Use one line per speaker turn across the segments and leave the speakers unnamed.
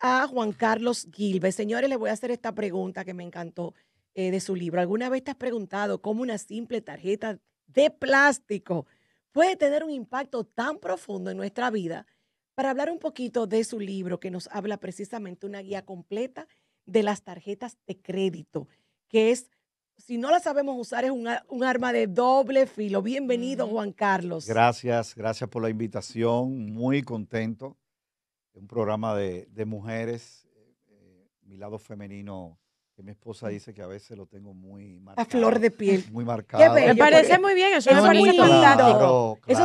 a Juan Carlos Gilbert. Señores, les voy a hacer esta pregunta que me encantó eh, de su libro. ¿Alguna vez te has preguntado cómo una simple tarjeta de plástico puede tener un impacto tan profundo en nuestra vida? Para hablar un poquito de su libro, que nos habla precisamente una guía completa de las tarjetas de crédito, que es, si no la sabemos usar, es un, arma de doble filo. Bienvenido, Juan Carlos.
Gracias, gracias por la invitación. Muy contento un programa de, mujeres, eh, mi lado femenino, que mi esposa mm. dice que a veces lo tengo muy marcado. A flor de piel. Muy marcado. me parece muy bien, eso, Eso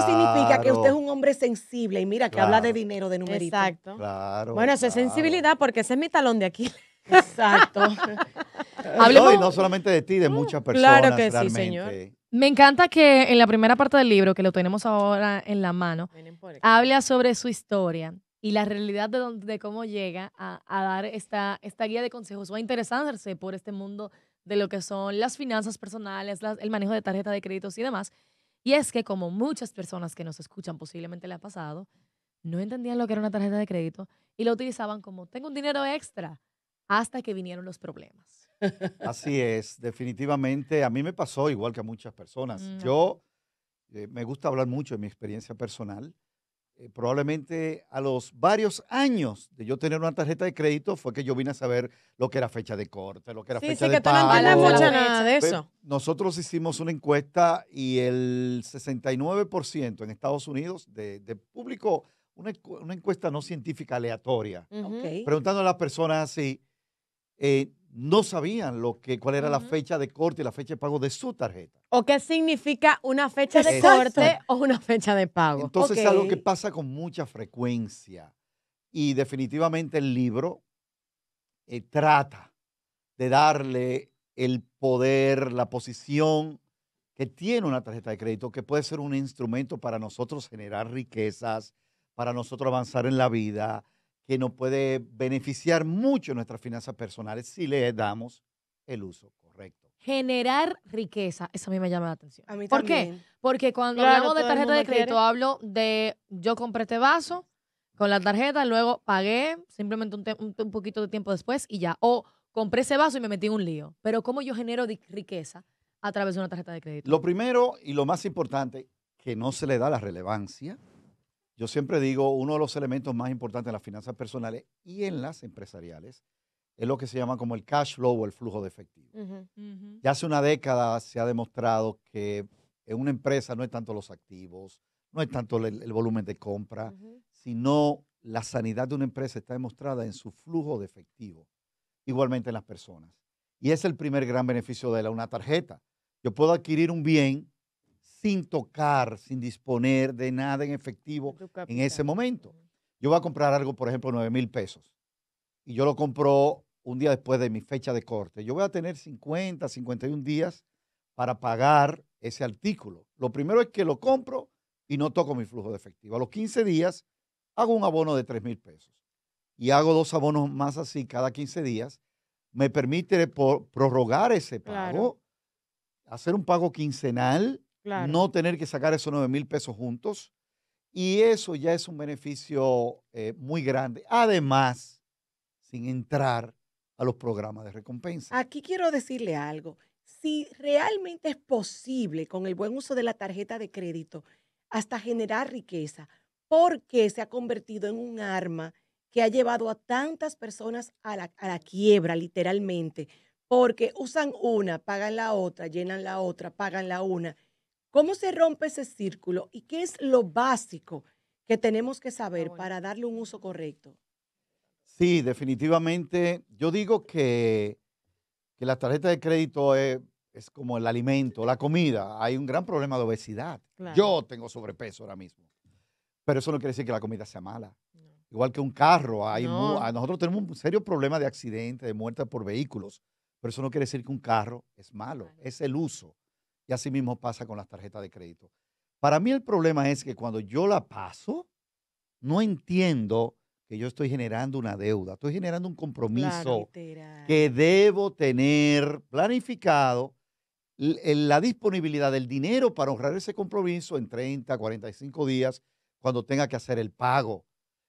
significa que usted es
un hombre sensible y mira que habla de dinero, de
numeritos. Exacto.
Claro. Bueno, esa
es sensibilidad porque ese es mi talón de aquí. Exacto.
Hablemos. No, solamente de ti, de muchas personas. Claro que realmente. sí, señor.
Me encanta que en la primera parte del libro, que lo tenemos ahora en la mano, habla sobre su historia y la realidad de, cómo llega a, dar esta, esta guía de consejos o a interesarse por este mundo de lo que son las finanzas personales, el manejo de tarjeta de créditos y demás. Y es que como muchas personas que nos escuchan posiblemente le ha pasado, no entendían lo que era una tarjeta de crédito y la utilizaban como tengo un dinero extra hasta que vinieron los problemas.
Así es, definitivamente a mí me pasó igual que a muchas personas. Mm, Yo eh, me gusta hablar mucho de mi experiencia personal. Eh, probablemente a los varios años de yo tener una tarjeta de crédito fue que yo vine a saber lo que era fecha de corte, lo que era de fecha sí, de que tú No fecha, nada de eso. Nosotros hicimos una encuesta y el 69% en Estados Unidos de, público, una, encuesta no científica aleatoria, preguntando a las personas si eh, no sabían lo que, cuál era la fecha de corte y la fecha de pago de su tarjeta.
O qué significa una fecha de corte o una fecha de pago. Entonces es algo que
pasa con mucha frecuencia. Y definitivamente el libro eh, trata de darle el poder, la posición que tiene una tarjeta de crédito, que puede ser un instrumento para nosotros generar riquezas, para nosotros avanzar en la vida, que nos puede beneficiar mucho nuestras finanzas personales si le damos el uso correcto.
Generar riqueza, eso a mí me llama la atención. ¿Por qué? Porque cuando hablamos de tarjeta de crédito, hablo de yo compré este vaso con la tarjeta, luego pagué simplemente un poquito de tiempo después y ya. O compré ese vaso y me metí en un lío. Pero ¿cómo yo genero riqueza a través de una tarjeta de crédito? Lo
primero y lo más importante, que no se le da la relevancia yo siempre digo, uno de los elementos más importantes en las finanzas personales y en las empresariales es lo que se llama como el cash flow o el flujo de efectivo. Ya hace una década se ha demostrado que en una empresa no es tanto los activos, no es tanto el, volumen de compra, sino la sanidad de una empresa está demostrada en su flujo de efectivo, igualmente en las personas. Y es el primer gran beneficio de la, una tarjeta. Yo puedo adquirir un bien sin tocar, sin disponer de nada en efectivo en ese momento. Yo voy a comprar algo, por ejemplo, 9 mil pesos. Y yo lo compro un día después de mi fecha de corte. Yo voy a tener 50, 51 días para pagar ese artículo. Lo primero es que lo compro y no toco mi flujo de efectivo. A los 15 días hago un abono de 3 mil pesos y hago dos abonos más así cada 15 días. Me permite prorrogar ese pago, hacer un pago quincenal no tener que sacar esos 9 mil pesos juntos. Y eso ya es un beneficio eh, muy grande. Además, sin entrar a los programas de recompensa.
Aquí quiero decirle algo. Si realmente es posible con el buen uso de la tarjeta de crédito hasta generar riqueza, porque se ha convertido en un arma que ha llevado a tantas personas a la, a la quiebra, literalmente? Porque usan una, pagan la otra, llenan la otra, pagan la una ¿Cómo se rompe ese círculo y qué es lo básico que tenemos que saber para darle un uso correcto?
Sí, definitivamente. Yo digo que, que la tarjeta de crédito es, como el alimento, la comida. Hay un gran problema de obesidad. Yo tengo sobrepeso ahora mismo. Pero eso no quiere decir que la comida sea mala. Igual que un carro, hay nosotros tenemos un serio problema de accidentes, de muertes por vehículos. Pero eso no quiere decir que un carro es malo, es el uso. Y así mismo pasa con las tarjetas de crédito. Para mí el problema es que cuando yo la paso, no entiendo que yo estoy generando una deuda, estoy generando un compromiso que debo tener planificado la disponibilidad del dinero para honrar ese compromiso en 30, 45 días cuando tenga que hacer el pago.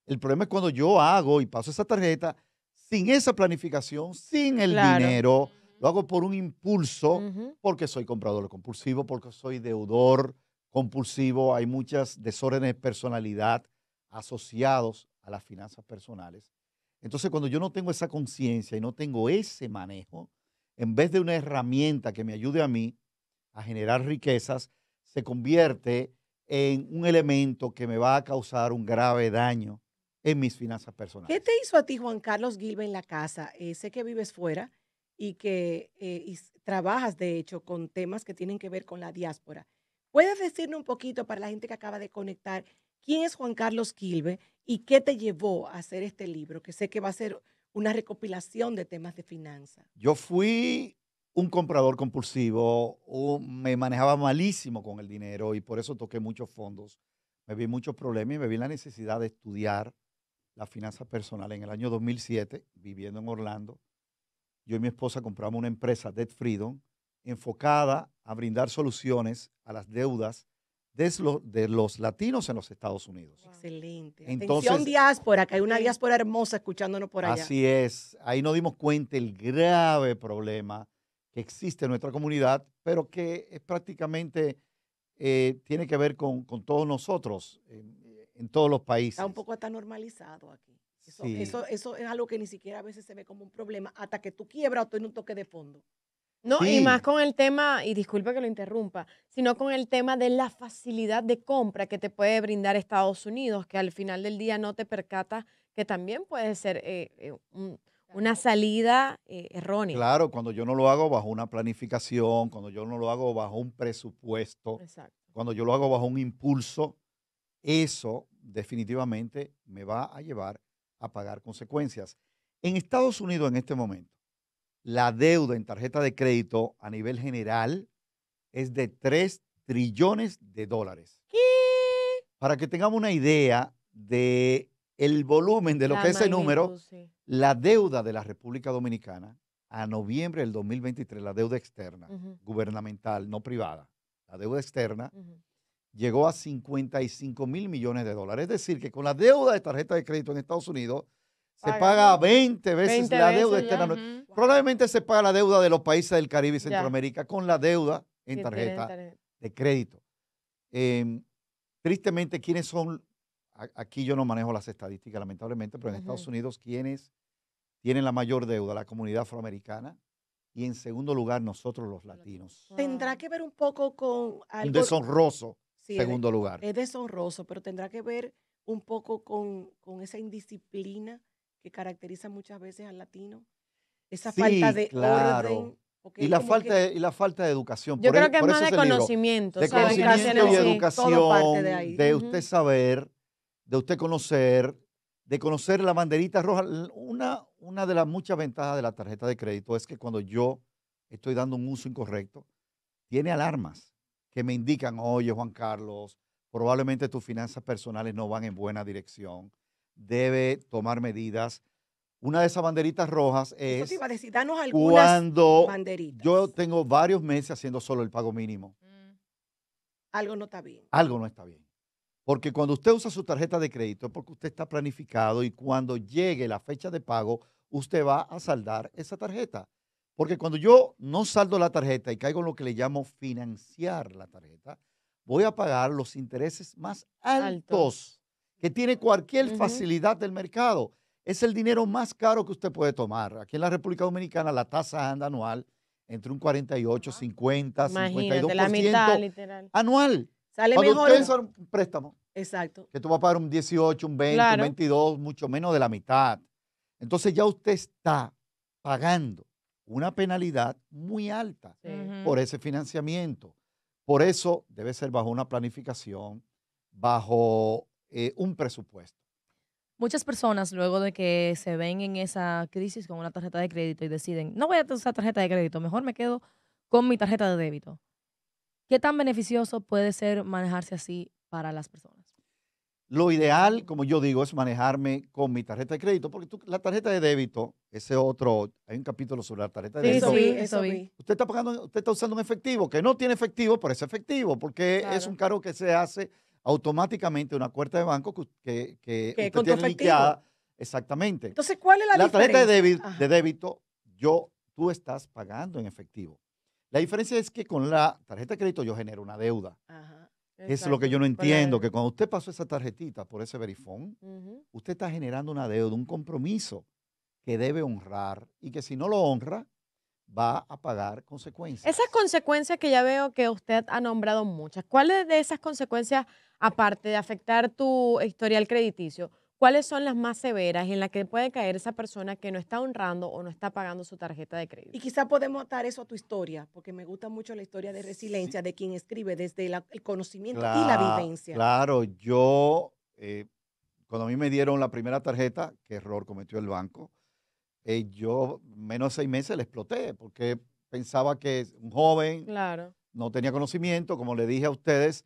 El problema es cuando yo hago y paso esa tarjeta sin esa planificación, sin el dinero lo hago por un impulso, porque soy comprador compulsivo, porque soy deudor compulsivo. Hay muchas desórdenes de personalidad asociados a las finanzas personales. Entonces, cuando yo no tengo esa conciencia y no tengo ese manejo, en vez de una herramienta que me ayude a mí a generar riquezas, se convierte en un elemento que me va a causar un grave daño en mis finanzas personales. ¿Qué te
hizo a ti, Juan Carlos Gilba, en la casa? sé que vives fuera y que eh, trabajas, de hecho, con temas que tienen que ver con la diáspora. ¿Puedes decirnos un poquito para la gente que acaba de conectar quién es Juan Carlos Quilbe y qué te llevó a hacer este libro? Que sé que va a ser una recopilación de temas de finanzas.
Yo fui un comprador compulsivo, me manejaba malísimo con el dinero y por eso toqué muchos fondos. Me vi muchos problemas y me vi la necesidad de estudiar la finanza personal. En el año 2007, viviendo en Orlando, yo y mi esposa compramos una empresa, Debt Freedom, enfocada a brindar soluciones a las deudas de, de los latinos en los Estados Unidos.
Excelente. Entonces, Atención diáspora, que hay una diáspora hermosa escuchándonos por allá. Así
es. Ahí nos dimos cuenta el grave problema que existe en nuestra comunidad, pero que es prácticamente eh, tiene que ver con, todos nosotros, en todos los países. Está un
poco hasta normalizado aquí. Eso, eso, es algo que ni siquiera a veces se ve como un problema hasta que tú quiebra o tú en un toque de fondo. No, y más con el tema, y disculpe que lo interrumpa, sino con el tema de
la facilidad de compra que te puede brindar Estados Unidos, que al final del día no te percata que también puede ser eh, eh, una salida eh, errónea.
Claro, cuando yo no lo hago bajo una planificación, cuando yo no lo hago bajo un presupuesto, cuando yo lo hago bajo un impulso, eso definitivamente me va a llevar a pagar consecuencias. En Estados Unidos en este momento, la deuda en tarjeta de crédito a nivel general es de 3 trillones de dólares. Para que tengamos una idea de el volumen de lo que es ese número, la deuda de la República Dominicana a noviembre del 2023, la deuda externa, gubernamental, no privada, la deuda externa, llegó a 55 mil millones de dólares. Es decir, que con la deuda de tarjeta de crédito en Estados Unidos se paga 20 veces la deuda externa. Probablemente se paga la deuda de los países del Caribe y Centroamérica con la deuda en tarjeta de crédito. Em, tristemente, ¿quiénes son? Aquí yo no manejo las estadísticas, lamentablemente, pero en Estados Unidos, ¿quiénes tienen la mayor deuda? La comunidad afroamericana, y en segundo lugar nosotros los latinos. Tendrá
que ver un poco con Un deshonroso
segundo es, lugar. Es
deshonroso, pero tendrá que ver un poco con, esa indisciplina que caracteriza muchas veces al latino. Esa falta de claro. orden. y la, falta de,
y la falta de educación. Yo creo e, que es más de conocimiento. De educación, de, usted saber, de usted conocer, de conocer la banderita roja. Una, una de las muchas ventajas de la tarjeta de crédito es que cuando yo estoy dando un uso incorrecto, tiene alarmas que me indican, oye Juan Carlos, probablemente tus finanzas personales no van en buena dirección, debe tomar medidas. Una de esas banderitas rojas es
cuando
yo tengo varios meses haciendo solo el pago mínimo. Mm.
Algo no está bien.
Algo no está bien. Porque cuando usted usa su tarjeta de crédito es porque usted está planificado y cuando llegue la fecha de pago, usted va a saldar esa tarjeta. Porque cuando yo no saldo la tarjeta y caigo en lo que le llamo financiar la tarjeta, voy a pagar los intereses más altos, que tiene cualquier facilidad del mercado. Es el dinero más caro que usted puede tomar. Aquí en la República Dominicana la tasa anda anual entre un 48, 50, 52% la mitad, literal. anual. Sale Cuando mejor. Usted un préstamo. Exacto. Que tú vas a pagar un 18, un 20, un 22, mucho menos de la mitad. Entonces ya usted está pagando una penalidad muy alta por ese financiamiento. Por eso debe ser bajo una planificación, bajo eh, un presupuesto. Muchas
personas luego de que se ven en esa crisis con una tarjeta de crédito y deciden, no voy a usar tarjeta de crédito, mejor me quedo con mi tarjeta de débito. ¿Qué tan beneficioso puede ser manejarse así para las personas?
Lo ideal, como yo digo, es manejarme con mi tarjeta de crédito, porque la tarjeta de débito, ese otro, hay un capítulo sobre la tarjeta de débito. Sí, sí, eso vi. Usted está pagando, usted está usando un efectivo que no tiene efectivo, pero es efectivo, porque es un cargo que se hace automáticamente una cuenta de banco que, que, usted tiene Exactamente. Entonces, ¿cuál es la, diferencia? La tarjeta de débito, de débito, yo, tú estás pagando en efectivo. La diferencia es que con la tarjeta de crédito yo genero una deuda. Ajá es lo que yo no entiendo, que cuando usted pasó esa tarjetita por ese verifón, usted está generando una deuda, un compromiso que debe honrar y que si no lo honra, va a pagar consecuencias.
Esas consecuencias que ya veo que usted ha nombrado muchas, ¿cuáles de esas consecuencias, aparte de afectar tu historial crediticio, ¿Cuáles son las más severas en las que puede caer esa persona que no está honrando o no está pagando su tarjeta de crédito?
Y quizá podemos atar eso a tu historia, porque me gusta mucho la historia de resiliencia de quien escribe desde el conocimiento y la vivencia. Claro,
yo, eh, cuando a mí me dieron la primera tarjeta, qué error cometió el banco, eh, yo menos de seis meses le exploté, porque pensaba que un joven claro. no tenía conocimiento, como le dije a ustedes,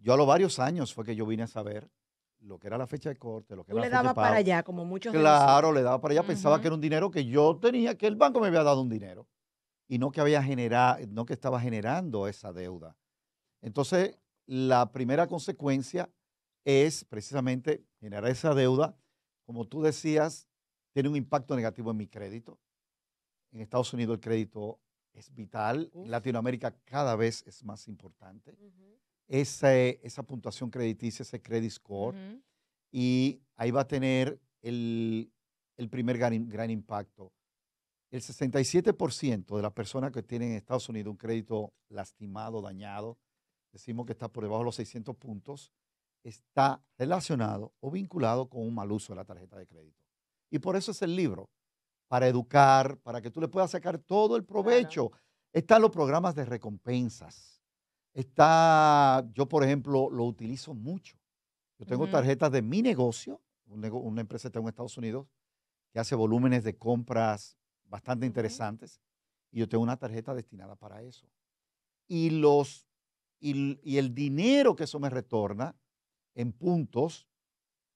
yo a los varios años fue que yo vine a saber lo que era la fecha de corte, lo que era le daba para allá,
como muchos Claro, le daba para allá. Pensaba que
era un dinero que yo tenía, que el banco me había dado un dinero y no que había generado, no que estaba generando esa deuda. Entonces, la primera consecuencia es precisamente generar esa deuda. Como tú decías, tiene un impacto negativo en mi crédito. En Estados Unidos el crédito es vital, en Latinoamérica cada vez es más importante esa puntuación crediticia, ese credit score, y ahí va a tener el, primer gran, impacto. El 67% de las personas que tienen en Estados Unidos un crédito lastimado, dañado, decimos que está por debajo de los 600 puntos, está relacionado o vinculado con un mal uso de la tarjeta de crédito. Y por eso es el libro, para educar, para que tú le puedas sacar todo el provecho. Están los programas de recompensas Está, yo por ejemplo, lo utilizo mucho.
Yo tengo tarjetas
de mi negocio, una empresa que está en Estados Unidos, que hace volúmenes de compras bastante interesantes, y yo tengo una tarjeta destinada para eso. Y, los, y, el dinero que eso me retorna en puntos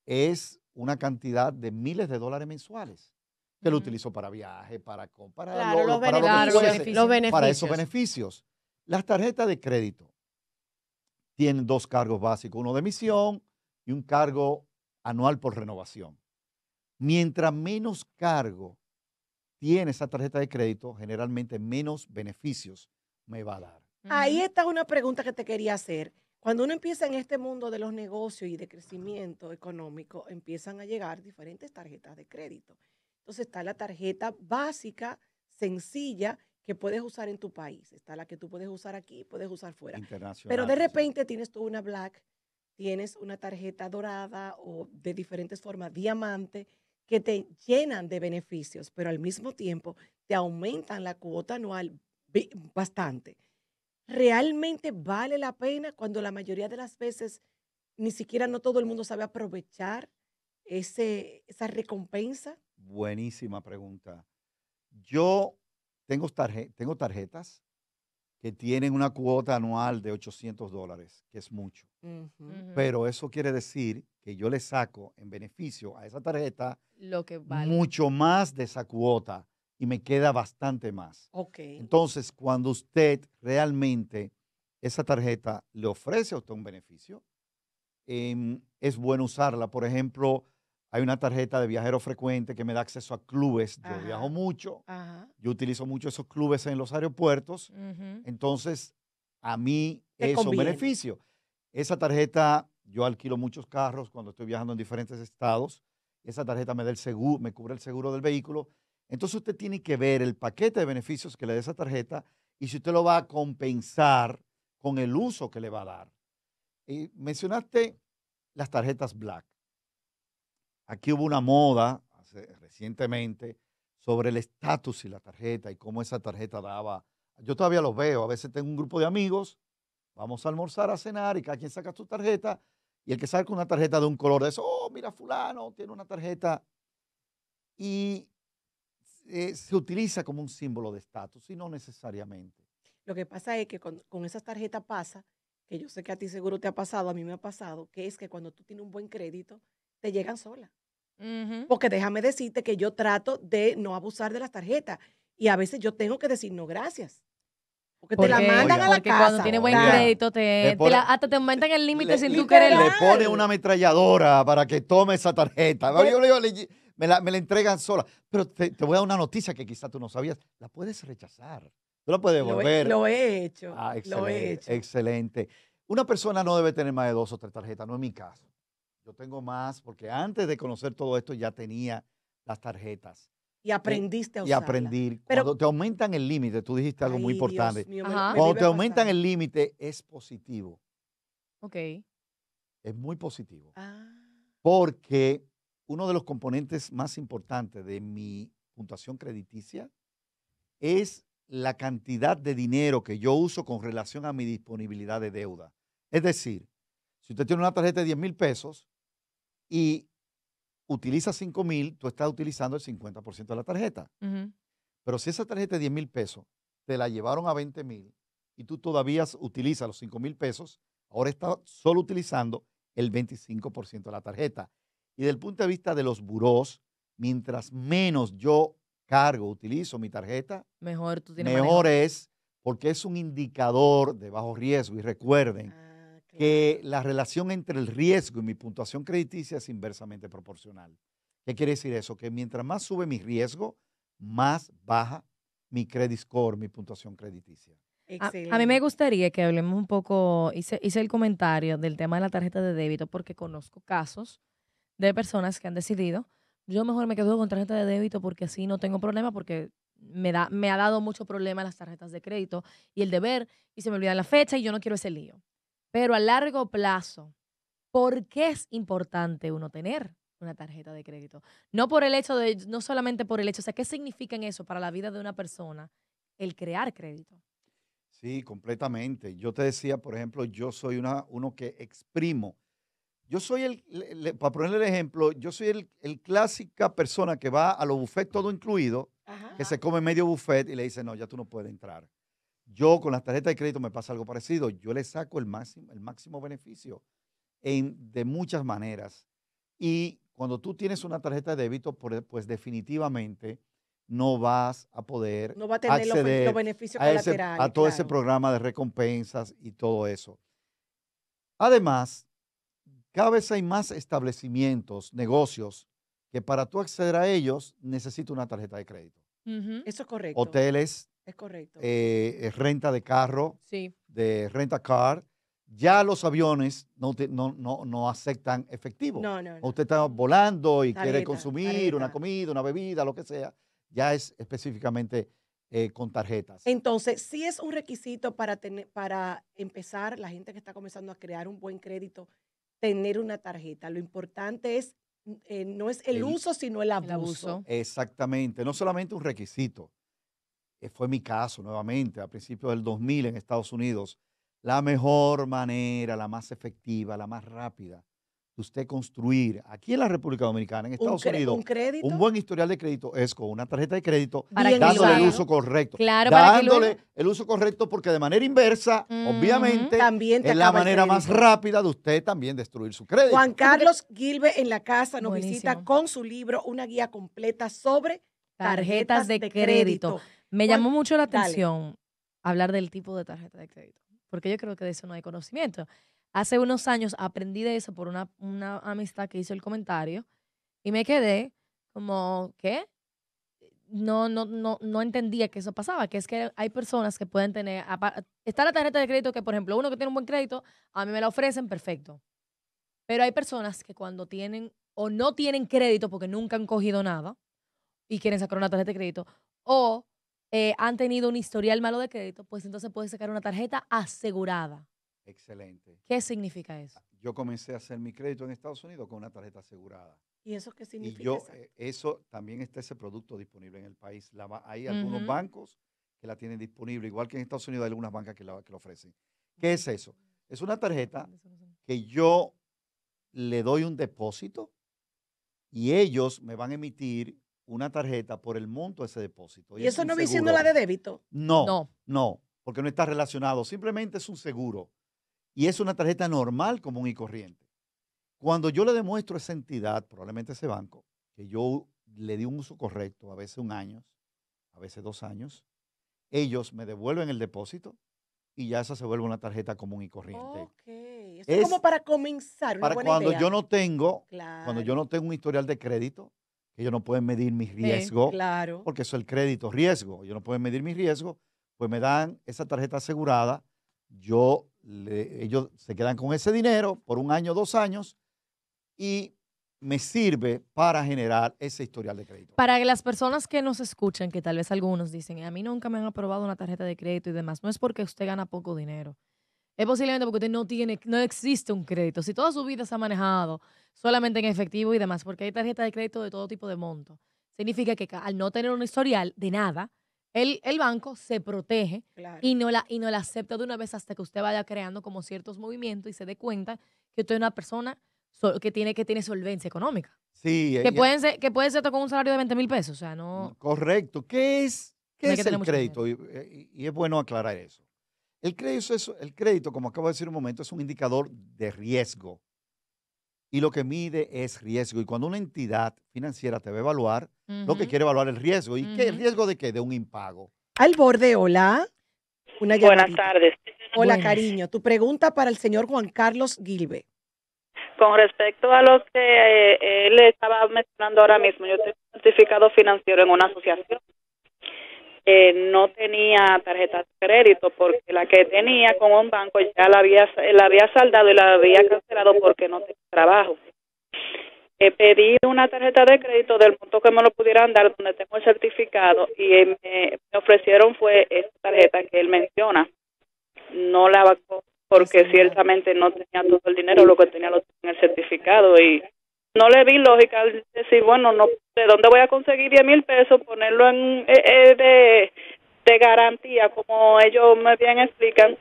es una cantidad de miles de dólares mensuales que lo utilizo para viajes, para comprar, para, los beneficios. para esos beneficios. Las tarjetas de crédito tienen dos cargos básicos, uno de emisión y un cargo anual por renovación. Mientras menos cargo tiene esa tarjeta de crédito, generalmente menos beneficios me va a dar.
Ahí está una pregunta que te quería hacer. Cuando uno empieza en este mundo de los negocios y de crecimiento económico, empiezan a llegar diferentes tarjetas de crédito. Entonces está la tarjeta básica, sencilla, que puedes usar en tu país. Está la que tú puedes usar aquí, puedes usar fuera.
Internacional, Pero de
repente tienes tú una black, tienes una tarjeta dorada o de diferentes formas, diamante, que te llenan de beneficios, pero al mismo tiempo te aumentan la cuota anual bastante. ¿Realmente vale la pena cuando la mayoría de las veces ni siquiera no todo el mundo sabe aprovechar ese, esa recompensa?
Buenísima pregunta. Yo tengo, tarjetas que tienen una cuota anual de 800 dólares, que es mucho. Pero eso quiere decir que yo le saco en beneficio a esa tarjeta Lo que mucho más de esa cuota y me queda bastante más. Entonces, cuando usted realmente esa tarjeta le ofrece a usted un beneficio, em, es bueno usarla. Por ejemplo, hay una tarjeta de viajero frecuente que me da acceso a clubes. Yo viajo mucho. Yo utilizo mucho esos clubes en los aeropuertos. Entonces, a mí es un beneficio. Esa tarjeta, yo alquilo muchos carros cuando estoy viajando en diferentes estados. Esa tarjeta me da el me cubre el seguro del vehículo. Entonces usted tiene que ver el paquete de beneficios que le da esa tarjeta y si usted lo va a compensar con el uso que le va a dar. Eh, mencionaste las tarjetas black. Aquí hubo una moda recientemente sobre el estatus y la tarjeta y cómo esa tarjeta daba. Yo todavía lo veo, a veces tengo un grupo de amigos, vamos a almorzar, a cenar y cada quien saca su tarjeta y el que saca una tarjeta de un color de eso, oh, mira fulano, tiene una tarjeta y se utiliza como un símbolo de estatus y no necesariamente.
Lo que pasa es que con, con esas tarjetas pasa, que yo sé que a ti seguro te ha pasado, a mí me ha pasado, que es que cuando tú tienes un buen crédito, te llegan solas. Porque déjame decirte que yo trato de no abusar de las tarjetas. Y a veces yo tengo que decir no gracias. Porque,
te la mandan a la casa. cuando tienes buen crédito, hasta te aumentan el límite sin tú querer. Le
pone una ametralladora para que tome esa tarjeta. me, la, entregan sola. Pero te, voy a dar una noticia que quizás tú no sabías. La puedes rechazar. Tú la puedes devolver Lo, he, hecho. Ah, lo he hecho. Excelente. Una persona no debe tener más de dos o tres tarjetas, no es mi caso tengo más, porque antes de conocer todo esto ya tenía las tarjetas. Y eh, aprendiste a usar. Y aprendí. Pero, Cuando te aumentan el límite, tú dijiste algo muy importante. Cuando te aumentan el límite, es positivo. Ok. Es muy positivo. Ah. Porque uno de los componentes más importantes de mi puntuación crediticia es la cantidad de dinero que yo uso con relación a mi disponibilidad de deuda. Es decir, si usted tiene una tarjeta de 10 mil pesos, y utilizas 5 mil, tú estás utilizando el 50% de la tarjeta. Pero si esa tarjeta de 10 mil pesos te la llevaron a 20 mil y tú todavía utilizas los 5 mil pesos, ahora estás solo utilizando el 25% de la tarjeta. Y del punto de vista de los buros mientras menos yo cargo, utilizo mi tarjeta,
mejor, mejor
es porque es un indicador de bajo riesgo. Y recuerden, ah que la relación entre el riesgo y mi puntuación crediticia es inversamente proporcional. ¿Qué quiere decir eso? Que mientras más sube mi riesgo, más baja mi credit score, mi puntuación crediticia.
A, mí me gustaría que hablemos un poco, hice, el comentario del tema de la tarjeta de débito porque conozco casos de personas que han decidido, yo mejor me quedo con tarjeta de débito porque así no tengo problema porque me, da, me ha dado mucho problema las tarjetas de crédito y el deber y se me olvida la fecha y yo no quiero ese lío. Pero a largo plazo, ¿por qué es importante uno tener una tarjeta de crédito? No por el hecho de, no solamente por el hecho, o sea, ¿qué significa en eso para la vida de una persona el crear crédito?
Sí, completamente. Yo te decía, por ejemplo, yo soy una, uno que exprimo. Yo soy el, para ponerle el ejemplo, yo soy el, el, clásica persona que va a los buffets todo incluido, que se come medio buffet y le dice, no, ya tú no puedes entrar. Yo con la tarjeta de crédito me pasa algo parecido. Yo le saco el máximo, el máximo beneficio en, de muchas maneras. Y cuando tú tienes una tarjeta de débito, pues definitivamente no vas a poder a acceder a, todo ese programa de recompensas y todo eso. Además, cada vez hay más establecimientos, negocios, que para tú acceder a ellos necesitas una tarjeta de crédito. Eso es correcto. Hoteles, es correcto. Eh, renta de carro, sí. de renta car. Ya los aviones no, no, aceptan efectivo. No, no, Usted está volando y quiere consumir una comida, una bebida, lo que sea. Ya es específicamente eh, con tarjetas.
Entonces, sí es un requisito para, tener, para empezar, la gente que está comenzando a crear un buen crédito, tener una tarjeta. Lo importante es, eh, no es el, uso, sino el abuso.
Exactamente, no solamente un requisito, eh, fue mi caso nuevamente a principios del 2000 en Estados Unidos, la mejor manera, la más efectiva, la más rápida de usted construir aquí en la República Dominicana, en Estados Unidos, ¿un, buen historial de crédito es con una tarjeta de crédito dándole el uso correcto. Claro, dándole el uso correcto porque de manera inversa, obviamente, es la manera más rápida de usted también destruir su crédito. Juan Carlos
Gilbe en la casa nos visita con su libro una guía completa sobre tarjetas, de, crédito. Me llamó mucho la atención
hablar del tipo de tarjeta de crédito, porque yo creo que de eso no hay conocimiento. Hace unos años aprendí de eso por una, amistad que hizo el comentario y me quedé como, que No, no, no, no entendía que eso pasaba, que es que hay personas que pueden tener, está la tarjeta de crédito que, por ejemplo, uno que tiene un buen crédito, a mí me la ofrecen, perfecto. Pero hay personas que cuando tienen o no tienen crédito porque nunca han cogido nada y quieren sacar una tarjeta de crédito, o eh, han tenido un historial malo de crédito, pues entonces puede sacar una tarjeta asegurada.
Excelente. ¿Qué
significa
eso? Ah,
yo comencé a hacer mi crédito en Estados Unidos con una tarjeta asegurada.
¿Y eso qué
significa? Y yo,
eh, eso también está ese producto disponible en el país. hay algunos bancos que la tienen disponible, igual que en Estados Unidos hay algunas bancas que la, ofrecen. ¿Qué es eso? Es una tarjeta que yo le doy un depósito y ellos me van a emitir una tarjeta por el monto de ese depósito. ¿Y, eso no viene siendo la de débito? No, no, no, porque no está relacionado. Simplemente es un seguro. Y es una tarjeta normal, común y corriente. Cuando yo le demuestro a esa entidad, probablemente ese banco, que yo le di un uso correcto, a veces un año, a veces dos años, ellos me devuelven el depósito y ya esa se vuelve una tarjeta común y corriente. Okay. Esto es como
para comenzar. Una para cuando yo no tengo, cuando
yo no tengo un historial de crédito, que ellos no pueden medir mi riesgo, claro. porque eso es el crédito riesgo, ellos no pueden medir mi riesgo, pues me dan esa tarjeta asegurada, yo ellos se quedan con ese dinero por un año, dos años, y me sirve para generar ese historial de crédito.
Para que las personas que nos escuchen, que tal vez algunos dicen, a mí nunca me han aprobado una tarjeta de crédito y demás, no es porque usted gana poco dinero es posiblemente porque usted no tiene, no existe un crédito. Si toda su vida se ha manejado solamente en efectivo y demás, porque hay tarjetas de crédito de todo tipo de monto, significa que al no tener un historial de nada, el, banco se protege y, no la, y no la acepta de una vez hasta que usted vaya creando como ciertos movimientos y se dé cuenta que usted es una persona que tiene que tiene solvencia económica.
Sí. Que,
ser, que puede ser con un salario de 20 mil pesos, o sea, no... Mm,
correcto. ¿Qué es, qué el crédito? Eh, y, es bueno aclarar eso. El crédito, como acabo de decir un momento, es un indicador de riesgo. Y lo que mide es riesgo. Y cuando una entidad financiera te va a evaluar, lo que quiere evaluar es riesgo. ¿Y qué? ¿El riesgo de qué? De un impago.
Al borde, hola. Buenas
tardes. Hola, cariño.
Tu pregunta para el señor Juan Carlos Gilbe.
Con respecto a lo que eh, él estaba mencionando ahora mismo, yo tengo un certificado financiero en una asociación eh, no tenía tarjeta de crédito porque la que tenía con un banco ya la había, la había saldado y la había cancelado porque no tenía trabajo. Eh, pedí una tarjeta de crédito del punto que me lo pudieran dar donde tengo el certificado y eh, me, ofrecieron fue esta tarjeta que él menciona. No la vacó porque ciertamente no tenía todo el dinero, lo que tenía lo tenía en el certificado y no le vi lógica decir, bueno, no, ¿de dónde voy a conseguir 10 mil pesos? Ponerlo en eh, eh, de, garantía, como ellos me bien explican.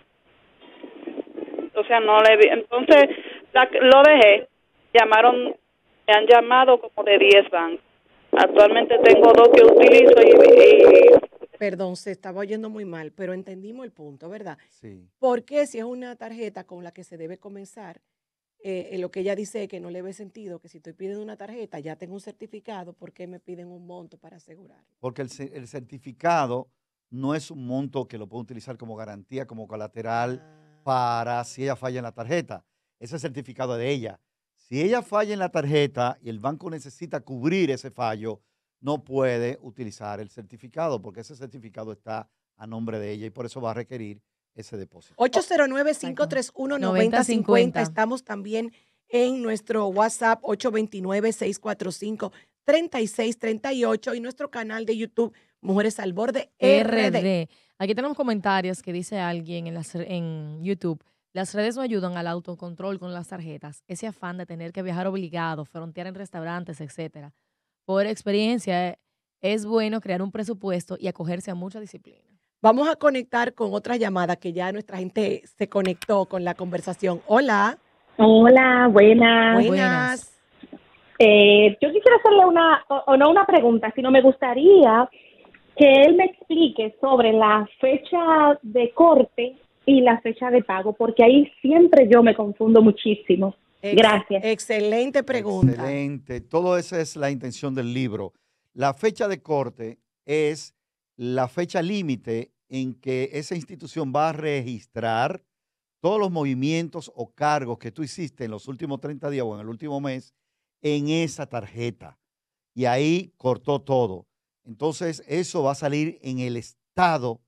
O sea, no le vi. Entonces, lo dejé. Llamaron, me han llamado como de 10 bancos. Actualmente tengo dos que utilizo y, y
Perdón, se estaba oyendo muy mal, pero entendimos el punto, ¿verdad? Sí. ¿Por si es una tarjeta con la que se debe comenzar, eh, lo que ella dice que no le ve sentido, que si estoy pidiendo una tarjeta, ya tengo un certificado, ¿por qué me piden un monto para asegurar?
Porque el, certificado no es un monto que lo puedo utilizar como garantía, como colateral para si ella ah. falla en la tarjeta. Ese certificado de ella. Si ella falla en la tarjeta y el banco necesita cubrir ese fallo, no puede utilizar el certificado porque ese certificado está a nombre de ella y por eso va a requerir ese depósito.
809-531-9050. Estamos también en nuestro WhatsApp 829-645-3638 y nuestro canal de YouTube Mujeres al Borde RD.
Aquí tenemos comentarios que dice alguien en, en YouTube. Las redes no ayudan al autocontrol con las tarjetas. Ese afán de tener que viajar obligado, frontear en restaurantes, etcétera. Por experiencia, eh, es bueno crear un presupuesto y acogerse a mucha
disciplina. Vamos a conectar con otra llamada que ya nuestra gente se conectó con la conversación. Hola.
Hola, buenas. Buenas.
Eh, yo quisiera hacerle una,
o, no una pregunta, sino me gustaría que él me explique sobre la fecha de corte y la fecha de pago, porque ahí siempre yo me confundo muchísimo.
Gracias. Excelente pregunta. Excelente. Todo eso es la intención del libro. La fecha de corte es la fecha límite en que esa institución va a registrar todos los movimientos o cargos que tú hiciste en los últimos 30 días o en el último mes en esa tarjeta. Y ahí cortó todo. Entonces, eso va a salir en el estado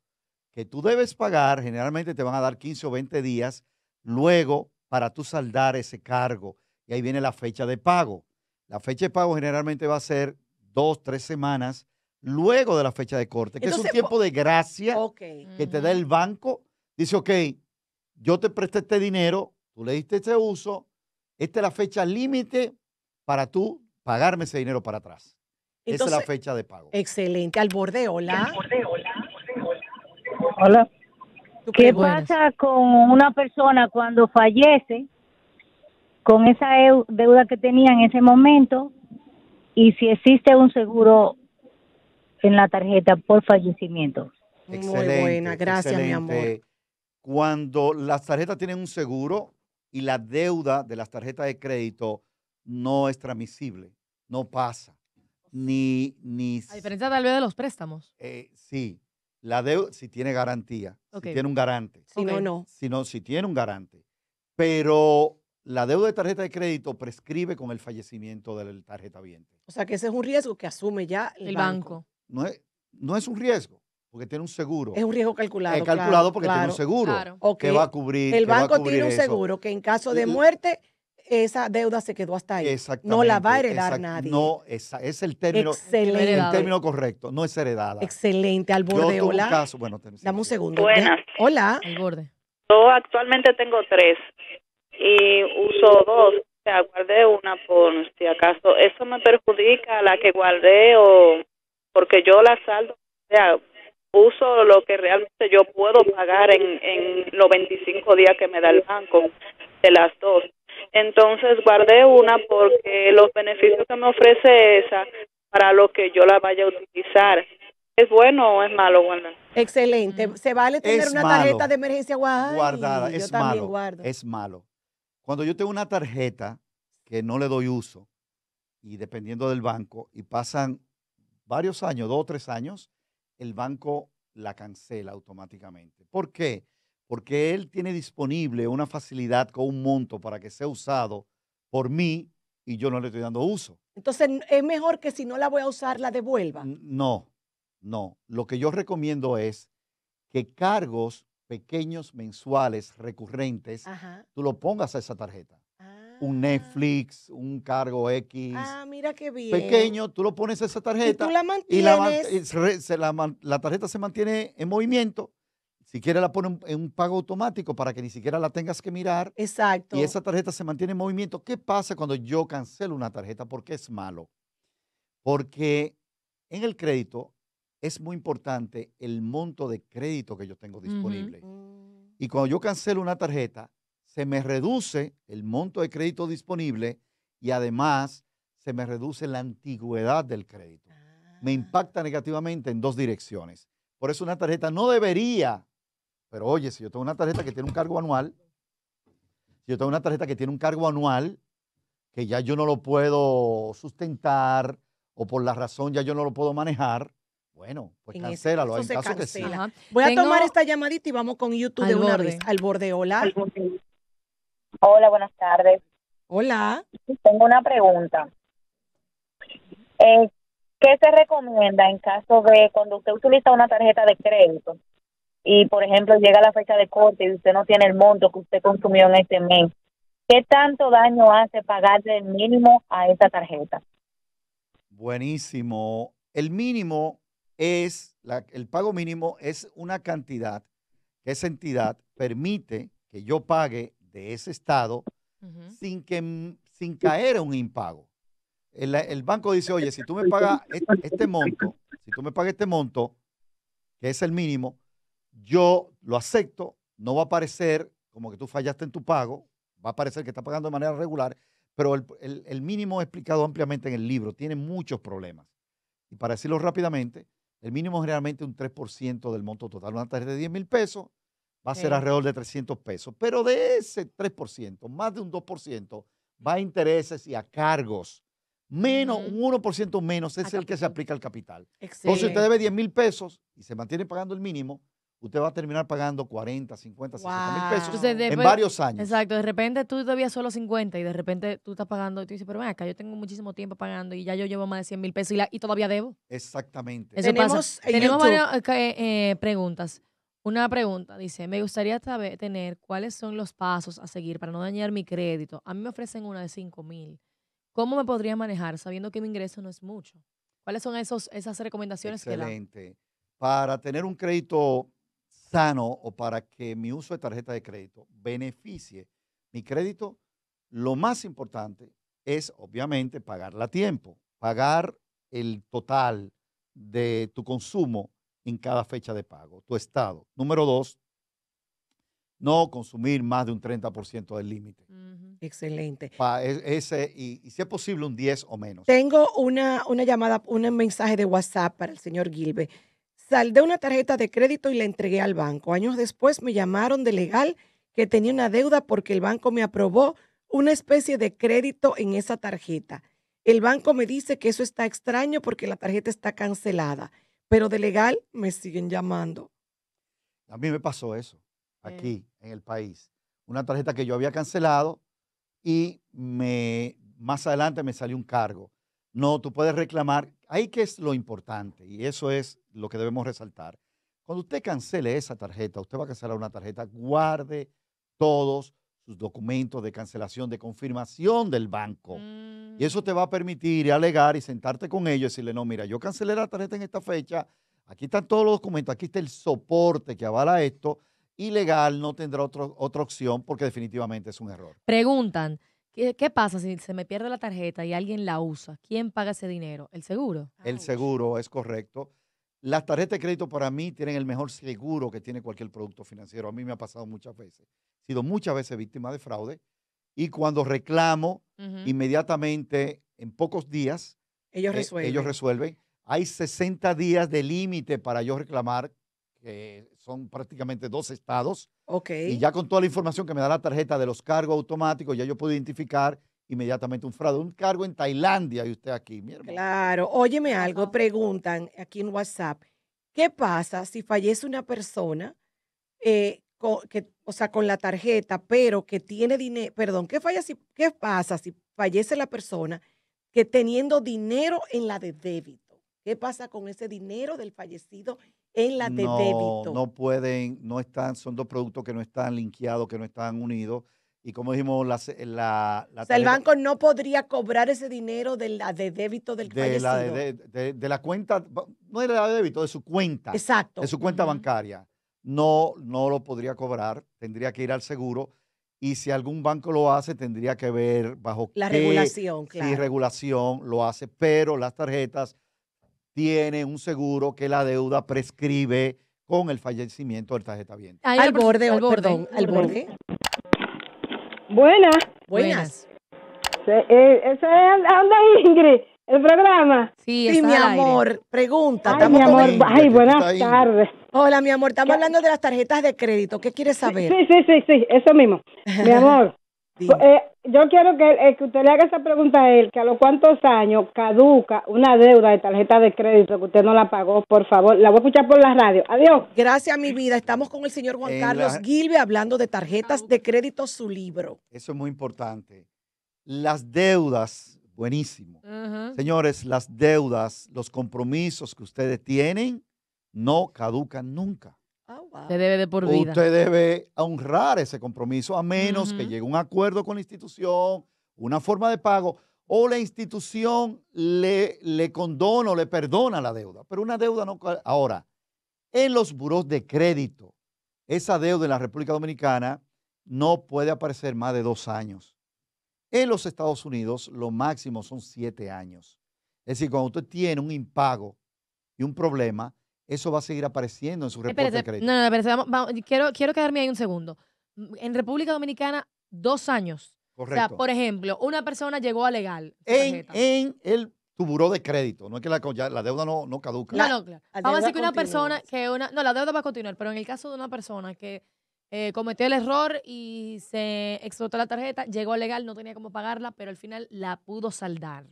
que tú debes pagar. Generalmente te van a dar 15 o 20 días luego para tú saldar ese cargo. Y ahí viene la fecha de pago. La fecha de pago generalmente va a ser dos, tres semanas luego de la fecha de corte, que es un tiempo de gracia que te da el banco. Dice, ok, yo te presté este dinero, tú le diste este uso, esta es la fecha límite para tú pagarme ese dinero para atrás. Esa es la fecha de pago.
Excelente. Al borde, hola. Hola. ¿Qué pasa con una persona cuando fallece con esa deuda que tenía en ese momento y si existe un seguro en la tarjeta por fallecimiento.
Muy buena, gracias mi amor. Cuando las tarjetas tienen un seguro y la deuda de las tarjetas de crédito no es transmisible, no pasa. Ni, ni, a
diferencia tal vez de los préstamos. Eh,
sí, la deuda si tiene garantía, si tiene un garante. Si no, no. Si no, si tiene un garante. Pero la deuda de tarjeta de crédito prescribe con el fallecimiento del tarjeta viente.
O sea que ese es un riesgo que asume ya el, banco
no es, no es un riesgo, porque tiene un seguro. Es un
riesgo calculado. Es calculado porque tiene un seguro que va a cubrir. El banco tiene un seguro que en caso de muerte esa deuda se quedó hasta ahí. No la va a heredar nadie.
No, es el término, el término correcto. No es heredada. Excelente, al borde. hola. Dame un segundo. Buenas. Hola. Al borde.
Yo actualmente tengo tres y uso dos. O sea, guardé una por si acaso. ¿Eso me perjudica a la que guardé o porque yo la saldo, o sea, uso lo que realmente yo puedo pagar en, en los 25 días que me da el banco de las dos. Entonces guardé una porque los beneficios que me ofrece esa para lo que yo la vaya a utilizar. ¿Es bueno o es malo guardar?
Excelente. Mm. ¿Se vale tener una tarjeta de emergencia guardada? es malo. Guardo.
Es malo. Cuando yo tengo una tarjeta que no le doy uso, y dependiendo del banco, y pasan varios años, dos o tres años, el banco la cancela automáticamente. ¿Por qué? Porque él tiene disponible una facilidad con un monto para que sea usado por mí y yo no le estoy dando uso.
Entonces, ¿es mejor que si no la voy a usar, la devuelva?
No, no. Lo que yo recomiendo es que cargos pequeños mensuales recurrentes, tú lo pongas a esa tarjeta un Netflix, un cargo X. Ah,
mira qué bien. Pequeño,
tú lo pones a esa tarjeta. Y tú la mantienes. Eh, la, tarjeta se mantiene en movimiento. Si quieres la pones en un pago automático para que ni siquiera la tengas que mirar. Exacto. Y esa tarjeta se mantiene en movimiento. ¿Qué pasa cuando yo cancelo una tarjeta? ¿Por qué es malo? Porque en el crédito es muy importante el monto de crédito que yo tengo disponible.
Mm.
Y cuando yo cancelo una tarjeta, se me reduce el monto de crédito disponible y además se me reduce la antigüedad del crédito. Me ah. impacta negativamente en dos direcciones. Por eso una tarjeta no debería, pero oye, si yo tengo una tarjeta que tiene un cargo anual, si yo tengo una tarjeta que tiene un cargo anual, que ya yo no lo puedo sustentar o por la razón ya yo no lo puedo manejar, bueno, pues cancélalo. caso cancela. que Voy a tomar
esta llamadita y vamos con YouTube de una vez al borde. Hola. Hola, buenas
tardes. Hola. Tengo una pregunta. Eh, ¿Qué se recomienda en caso de cuando usted utiliza una tarjeta de crédito y, por ejemplo, llega la fecha de corte y usted no tiene el monto que usted consumió en ese mes? ¿Qué tanto daño hace pagarle el mínimo a esa tarjeta?
Buenísimo. El mínimo es, el pago mínimo es una cantidad que esa entidad permite que yo pague de ese estado sin, que, mm, sin caer en un impago. El, banco dice, oye, si tú me pagas e-, este, monto, si tú me pagas este monto, que es el mínimo, yo lo acepto, no va a aparecer como que tú fallaste en tu pago, va a parecer que estás pagando de manera regular, pero el, mínimo explicado ampliamente en el libro tiene muchos problemas. Y para decirlo rápidamente, el mínimo es generalmente un 3% del monto total. Una tasa de 10 mil pesos, va a ser alrededor de 300 pesos. Pero de ese 3%, más de un 2% va a intereses y a cargos. Menos, un 1% menos es el que se aplica al capital. Excelente. Entonces usted debe 10 mil pesos y se mantiene pagando el mínimo, usted va a terminar pagando 40, 50, 60 mil pesos en varios años.
Exacto, de repente tú debías solo 50 y de repente tú estás pagando y tú dices, pero ven acá, yo tengo muchísimo tiempo pagando y ya yo llevo más de 100 mil pesos y, todavía debo.
Exactamente. tenemos eh, tenemos varias
eh, eh, preguntas. Una pregunta, dice, me gustaría saber, tener cuáles son los pasos a seguir para no dañar mi crédito. A mí me ofrecen una de 5 mil. ¿Cómo me podría manejar sabiendo que mi ingreso no es mucho? ¿Cuáles son esos, esas recomendaciones Excelente.
que Para tener un crédito sano o para que mi uso de tarjeta de crédito beneficie mi crédito, lo más importante es obviamente pagarla a tiempo, pagar el total de tu consumo en cada fecha de pago, tu estado. Número dos, no consumir más de un 30% del límite. Excelente. E, ese, y, si es posible, un 10 o menos.
Tengo una, una llamada, un mensaje de WhatsApp para el señor Gilbe. Saldé una tarjeta de crédito y la entregué al banco. Años después me llamaron de legal que tenía una deuda porque el banco me aprobó una especie de crédito en esa tarjeta. El banco me dice que eso está extraño porque la tarjeta está cancelada pero de legal me siguen llamando.
A mí me pasó eso, eh. aquí en el país. Una tarjeta que yo había cancelado y me, más adelante me salió un cargo. No, tú puedes reclamar. Ahí que es lo importante y eso es lo que debemos resaltar. Cuando usted cancele esa tarjeta, usted va a cancelar una tarjeta, guarde todos sus documentos de cancelación, de confirmación del banco. Y eso te va a mm. permitir alegar y sentarte con ellos y decirle, no, mira, yo cancelé la tarjeta en esta fecha, aquí están todos los documentos, aquí está el soporte que avala esto, y legal no tendrá otra opción porque definitivamente es un error.
Preguntan, ¿qué, pasa si se me pierde la tarjeta y alguien la usa? ¿Quién paga ese dinero? ¿El seguro?
El seguro, es correcto. Las tarjetas de crédito para mí tienen el mejor seguro que tiene cualquier producto financiero. A mí me ha pasado muchas veces. He sido muchas veces víctima de fraude y cuando reclamo, inmediatamente, en pocos días, ellos, resuelven. Eh, ellos resuelven. Hay 60 días de límite para yo reclamar, que son prácticamente dos estados.
Okay. Y ya
con toda la información que me da la tarjeta de los cargos automáticos, ya yo puedo identificar inmediatamente un fraude. Un cargo en Tailandia y usted aquí,
Claro, óyeme algo, preguntan aquí en WhatsApp, ¿qué pasa si fallece una persona, eh, con, que, o sea, con la tarjeta, pero que tiene dinero, perdón, ¿qué, falla si, ¿qué pasa si fallece la persona que teniendo dinero en la de débito? ¿Qué pasa con ese dinero del fallecido en la de débito? No
pueden, no están, son dos productos que no están linkeados, que no están unidos y como dijimos, la, la, o sea, el banco
no podría cobrar ese dinero de la de débito del de La
de, la cuenta, no de la de débito, de su cuenta. Exacto. De su cuenta bancaria. No, no lo podría cobrar, tendría que ir al seguro. Y si algún banco lo hace, tendría que ver bajo la qué regulación, claro. Si regulación lo hace, pero las tarjetas tienen un seguro que la deuda prescribe con el fallecimiento del tarjeta bien.
Al,
borde, al borde, al borde. Buenas. Buenas. Eh, ¿Esa es Anda Ingrid, el programa. Sí, mi amor. Pregunta. Ay, mi amor. ay, buenas tardes. Hola, mi amor. Estamos hablando de las tarjetas de crédito. ¿Qué quieres saber? Sí,
sí, sí, sí. Eso mismo. mi amor, pues, eh, yo quiero eh, que, usted le haga esa pregunta a él, que a los cuántos años caduca una deuda de tarjeta de crédito que usted no la pagó, por favor. La voy a escuchar por la radio. Adiós. Gracias, mi vida. Estamos
con el señor Juan Carlos Gilbe hablando de tarjetas de crédito, su libro.
Eso es muy importante. Las deudas, buenísimo. Señores, las deudas, los compromisos que ustedes tienen, no caducan nunca. Usted ah,
debe de por vida. Usted
debe honrar ese compromiso a menos que llegue un acuerdo con la institución, una forma de pago o la institución le, le condona o le perdona la deuda. Pero una deuda no... Ahora, en los buros de crédito, esa deuda en la República Dominicana no puede aparecer más de dos años. En los Estados Unidos lo máximo son siete años. Es decir, cuando usted tiene un impago y un problema, eso va a seguir apareciendo en su reporte de crédito. No,
no, quiero, quiero quedarme ahí un segundo. En República Dominicana, dos años. Correcto. O sea, por ejemplo, una persona llegó a legal.
En, el tu de crédito. No es que la, deuda no, no caduca. No, claro. Vamos a decir que una persona
que una. No, la deuda va a continuar, pero en el caso de una persona que eh, cometió el error y se explotó la tarjeta, llegó a legal, no tenía cómo pagarla, pero al final la pudo saldar.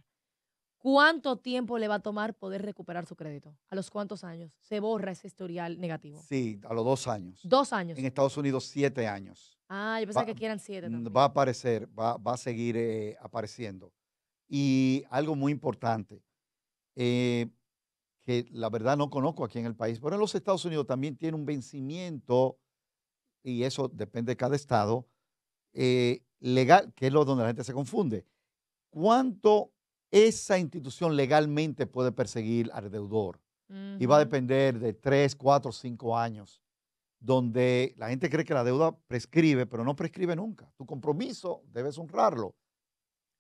¿Cuánto tiempo le va a tomar poder recuperar su crédito? ¿A los cuántos años? Se borra ese historial negativo.
Sí, a los dos años. Dos años. En Estados Unidos, siete años.
Ah, yo pensaba que quieran siete. Mm,
va a aparecer, va, a seguir eh, apareciendo. Y algo muy importante, eh, que la verdad no conozco aquí en el país, pero en los Estados Unidos también tiene un vencimiento, y eso depende de cada estado, eh, legal, que es lo donde la gente se confunde. ¿Cuánto esa institución legalmente puede perseguir al deudor. Y va a depender de tres, cuatro, cinco años, donde la gente cree que la deuda prescribe, pero no prescribe nunca. Tu compromiso debes honrarlo.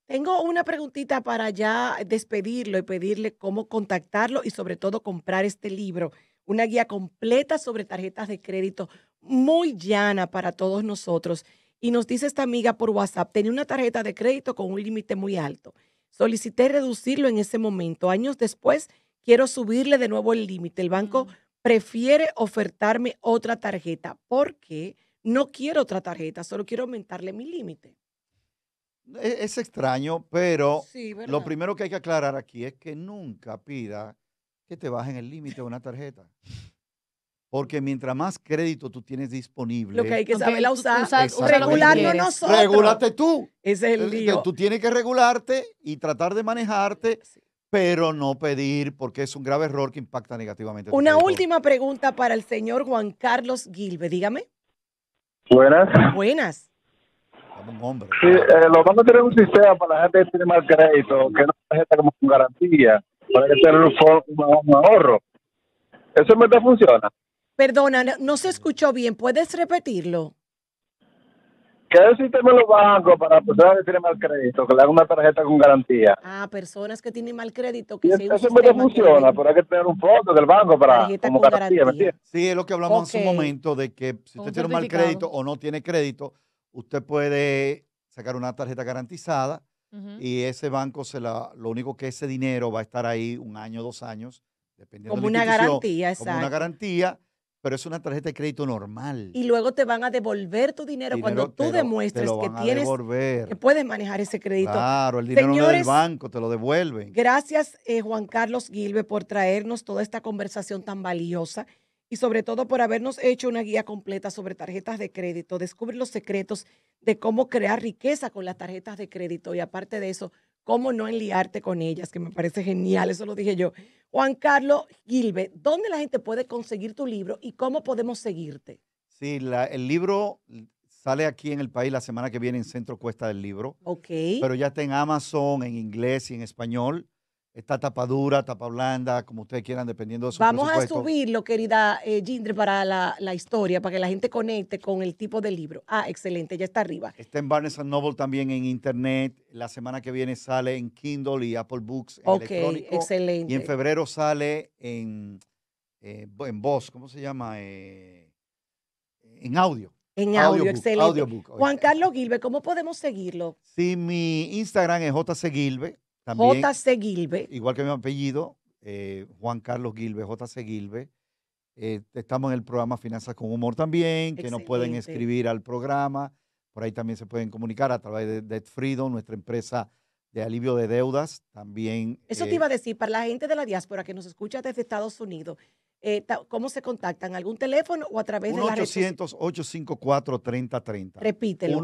Tengo una preguntita para ya despedirlo y pedirle cómo contactarlo y sobre todo comprar este libro, una guía completa sobre tarjetas de crédito, muy llana para todos nosotros. Y nos dice esta amiga por WhatsApp, tenía una tarjeta de crédito con un límite muy alto Solicité reducirlo en ese momento. Años después, quiero subirle de nuevo el límite. El banco mm. prefiere ofertarme otra tarjeta porque no quiero otra tarjeta, solo quiero aumentarle mi límite.
E-, es, extraño, pero lo primero que hay que aclarar aquí es que nunca pida que te bajen el límite de una tarjeta. Porque mientras más crédito tú tienes disponible. Lo que hay que saber usar. usar regularlo nosotros. Regularte tú. Ese es el eh, lío. Tú tienes que regularte y tratar de manejarte, pero no pedir, porque es un grave error que impacta negativamente. Una última
pregunta para el señor Juan Carlos Gilbe. Dígame.
Buenas. Buenas. Un hombre. Sí, eh, lo
vamos a tener un sistema para la gente que tiene más crédito, que no tarjeta como con garantía, para que tenga un, un ahorro. Eso en verdad funciona.
Perdona, no, se escuchó bien. ¿Puedes repetirlo?
¿Qué sistema los bancos para personas que
tienen mal crédito? Que le hagan una tarjeta con garantía.
Ah, personas que tienen mal crédito. Que y eso no funciona,
pero hay que tener un fondo del banco para como garantía, Sí, es lo que hablamos en su momento de que si usted tiene mal crédito o no tiene crédito, usted puede sacar una tarjeta garantizada y ese banco, se la, lo único que ese dinero va a estar ahí un año, dos años, dependiendo de la Como una garantía, exacto. Como una garantía pero es una tarjeta de crédito normal.
Y luego te van a devolver tu dinero, cuando tú demuestres que tienes que puedes manejar ese crédito. Claro, el dinero del banco,
te lo devuelven.
Gracias, eh, Juan Carlos Gilbe, por traernos toda esta conversación tan valiosa y sobre todo por habernos hecho una guía completa sobre tarjetas de crédito. Descubre los secretos de cómo crear riqueza con las tarjetas de crédito y aparte de eso, ¿Cómo no enliarte con ellas? Que me parece genial, eso lo dije yo. Juan Carlos Gilbe, ¿dónde la gente puede conseguir tu libro y cómo podemos seguirte?
Sí, el libro sale aquí en el país la semana que viene en Centro Cuesta del Libro. Ok. Pero ya está en Amazon, en inglés y en español. Está tapa dura, tapa blanda, como ustedes quieran, dependiendo de su Vamos a subirlo,
querida eh, para la, historia, para que la gente conecte con el tipo de libro. Ah, excelente, ya está arriba. Está
en Barnes Noble también en internet. La semana que viene sale en Kindle y Apple Books Ok, excelente. Y en febrero sale en, eh, en voz, ¿cómo se llama? Eh, en audio. En audio, excelente. Juan
Carlos Gilbe, ¿cómo podemos seguirlo?
Sí, mi Instagram es jcgilbe J.C. Gilbe. Igual que mi apellido, eh, Juan Carlos Gilbe, J.C. Gilbe. Eh, estamos en el programa Finanzas con Humor también, que nos pueden escribir al programa. Por ahí también se pueden comunicar a través de Debt Freedom, nuestra empresa de alivio de deudas. También. Eso te eh iba a
decir, para la gente de la diáspora que nos escucha desde Estados Unidos, ¿cómo se contactan? ¿Algún teléfono o a través de la
800-854-3030. Repítelo.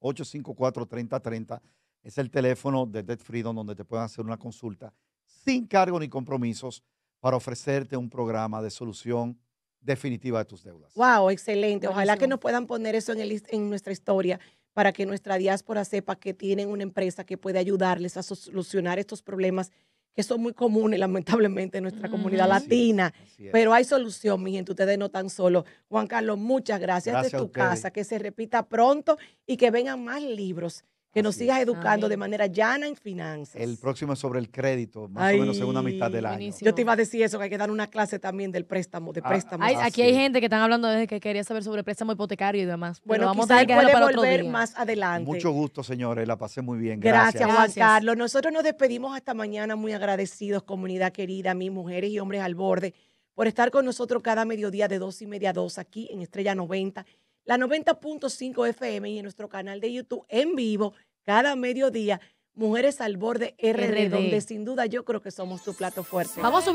1-800-854-3030. Es el teléfono de Dead Freedom donde te pueden hacer una consulta sin cargo ni compromisos para ofrecerte un programa de solución definitiva de tus deudas.
Wow, excelente. Ojalá que nos puedan poner eso en, en nuestra historia para que nuestra diáspora sepa que tienen una empresa que puede ayudarles a solucionar estos problemas que son muy comunes, lamentablemente, en nuestra comunidad latina. Pero hay solución, mi gente, ustedes no tan solo. Juan Carlos, muchas gracias, gracias de tu casa, que se repita pronto y que vengan más libros que nos sigas educando de manera llana en finanzas.
El próximo es sobre el crédito, más o menos segunda mitad del año. Yo
te iba a decir eso, que hay que dar una clase también del préstamo, de ah, aquí hay
gente que están hablando desde que
quería saber sobre préstamo hipotecario y demás. bueno, vamos a volver más adelante.
Mucho gusto, señores. La pasé muy bien. Gracias, Gracias. Juan Carlos.
Nosotros nos despedimos hasta mañana, muy agradecidos, comunidad querida, mis mujeres y hombres al borde, por estar con nosotros cada mediodía de dos y media a dos aquí en Estrella 90, la 90.5 FM y en nuestro canal de YouTube en vivo cada mediodía, Mujeres al Borde RD, donde sin duda yo creo que somos tu plato fuerte. Vamos